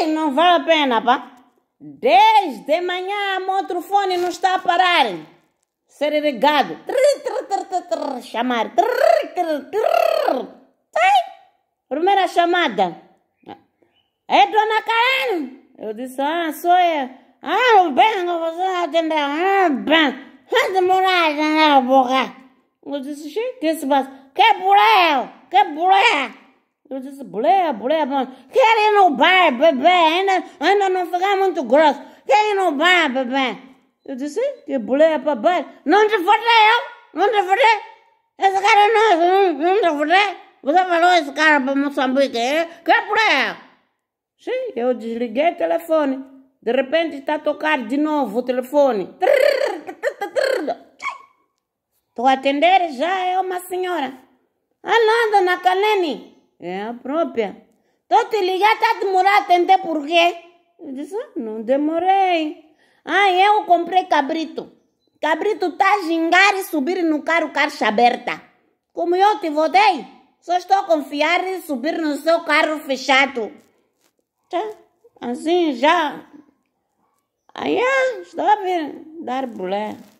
Ei, não vale a pena, pá. Desde manhã o outro fone não está a parar. Ser irrigado. Chamar. Primeira chamada. É dona Karen? Eu disse, ah, sou eu. Ah, o bem, você atendeu. Ah, bem. Vai demorar, janela, porra. Eu disse, o que se passa? Que ela? que ela? Eu disse, blé, blé, blé. Quero ir no bar, bebê. Ainda, ainda não ficar muito grosso. Quero ir no bar, bebê. Eu disse, que blé, bar? Não te fodei, eu. Não te fodei. Esse cara é não, não, não te fodei. Você falou esse cara para Moçambique. É? Que é Sim, eu desliguei o telefone. De repente está a tocar de novo o telefone. Estou a atender já é uma senhora. Ah, na Nakaleni é a própria. Tô te ligando, tá demorando a atender por quê? Eu disse, ah, não demorei. Ah, eu comprei cabrito. Cabrito tá a gingar e subir no carro, caixa aberta. Como eu te votei, só estou a confiar em subir no seu carro fechado. Tá? Assim já. Aí, ah, yeah, estava a vir dar bulé.